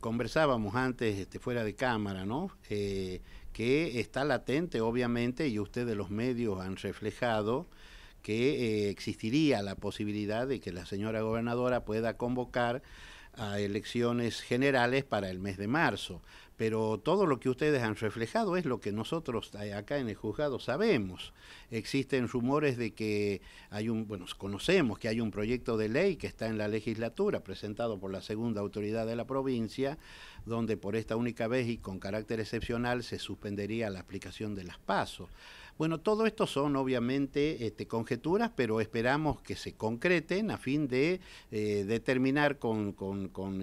conversábamos antes este, fuera de cámara, ¿no? Eh, que está latente, obviamente, y ustedes los medios han reflejado que eh, existiría la posibilidad de que la señora gobernadora pueda convocar a elecciones generales para el mes de marzo. Pero todo lo que ustedes han reflejado es lo que nosotros eh, acá en el juzgado sabemos. Existen rumores de que hay un, bueno, conocemos que hay un proyecto de ley que está en la legislatura, presentado por la segunda autoridad de la provincia, donde por esta única vez y con carácter excepcional se suspendería la aplicación de las pasos. Bueno, todo esto son obviamente este, conjeturas, pero esperamos que se concreten a fin de eh, determinar con,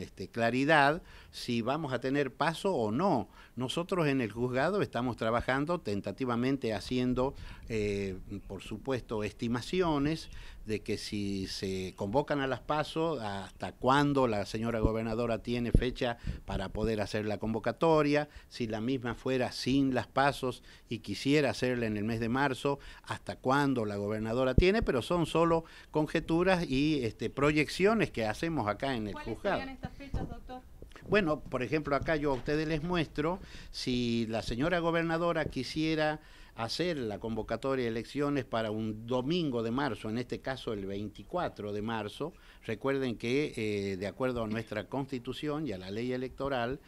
este, claridad si vamos a tener paso o no. Nosotros en el juzgado estamos trabajando tentativamente haciendo, eh, por supuesto, estimaciones de que si se convocan a las pasos, hasta cuándo la señora gobernadora tiene fecha para poder hacer la convocatoria, si la misma fuera sin las pasos y quisiera hacerla en el mes de marzo, hasta cuándo la gobernadora tiene, pero son solo conjeturas y este, proyecciones que hacemos acá en el juzgado. estas fechas, doctor? Bueno, por ejemplo, acá yo a ustedes les muestro, si la señora gobernadora quisiera hacer la convocatoria de elecciones para un domingo de marzo, en este caso el 24 de marzo, recuerden que eh, de acuerdo a nuestra constitución y a la ley electoral,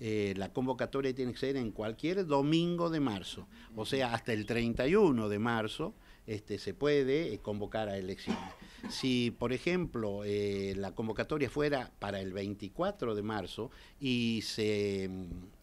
eh, la convocatoria tiene que ser en cualquier domingo de marzo, o sea, hasta el 31 de marzo este, se puede eh, convocar a elecciones. Si, por ejemplo, eh, la convocatoria fuera para el 24 de marzo y se,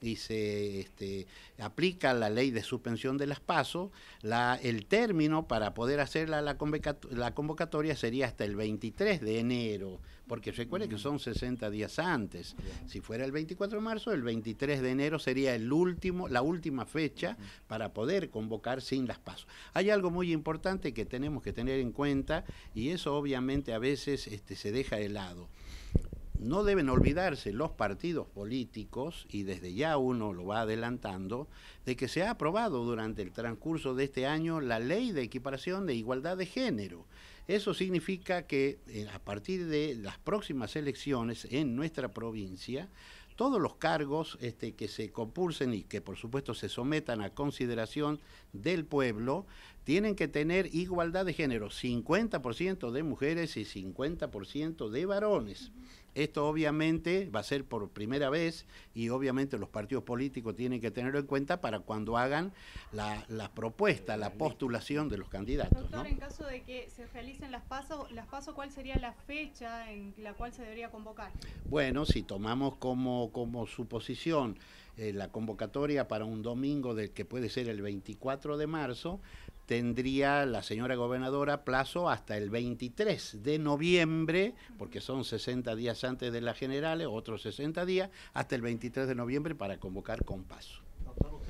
y se este, aplica la ley de suspensión de las pasos, la, el término para poder hacer la, la, convocatoria, sería hasta el 23 de enero porque recuerden que son 60 días antes. Si fuera el 24 de marzo, el 23 de enero sería el último, la última fecha para poder convocar sin las pasos. Hay algo muy importante que tenemos que tener en cuenta y eso obviamente a veces este, se deja de lado. No deben olvidarse los partidos políticos, y desde ya uno lo va adelantando, de que se ha aprobado durante el transcurso de este año la ley de equiparación de igualdad de género. Eso significa que eh, a partir de las próximas elecciones en nuestra provincia, todos los cargos este, que se compulsen y que por supuesto se sometan a consideración del pueblo tienen que tener igualdad de género, 50% de mujeres y 50% de varones. Esto obviamente va a ser por primera vez y obviamente los partidos políticos tienen que tenerlo en cuenta para cuando hagan la, la propuesta, la postulación de los candidatos. Doctor, en caso de que se realicen las pasos, las pasos, ¿cuál sería la fecha en la cual se debería convocar? Bueno, si tomamos como, como suposición eh, la convocatoria para un domingo del que puede ser el 24 de marzo, tendría la señora gobernadora plazo hasta el 23 de noviembre, porque son 60 días antes de las generales, otros 60 días, hasta el 23 de noviembre para convocar con paso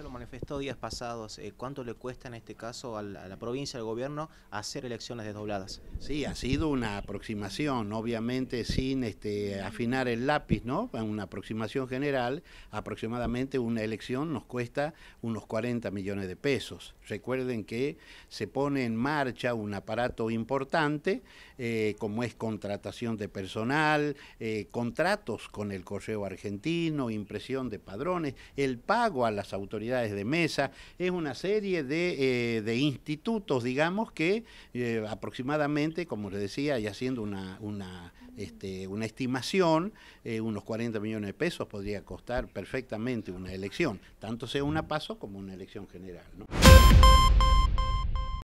lo manifestó días pasados. Eh, ¿Cuánto le cuesta en este caso a la, provincia, al gobierno, hacer elecciones desdobladas? Sí, ha sido una aproximación, obviamente sin este, afinar el lápiz, ¿no? Una aproximación general, aproximadamente una elección nos cuesta unos 40 millones de pesos. Recuerden que se pone en marcha un aparato importante, eh, como es contratación de personal, eh, contratos con el correo argentino, impresión de padrones, el pago a las autoridades de mesa, es una serie de, eh, institutos, digamos, que eh, aproximadamente, como les decía, y haciendo una, una, este, estimación, eh, unos 40 millones de pesos podría costar perfectamente una elección, tanto sea una paso como una elección general.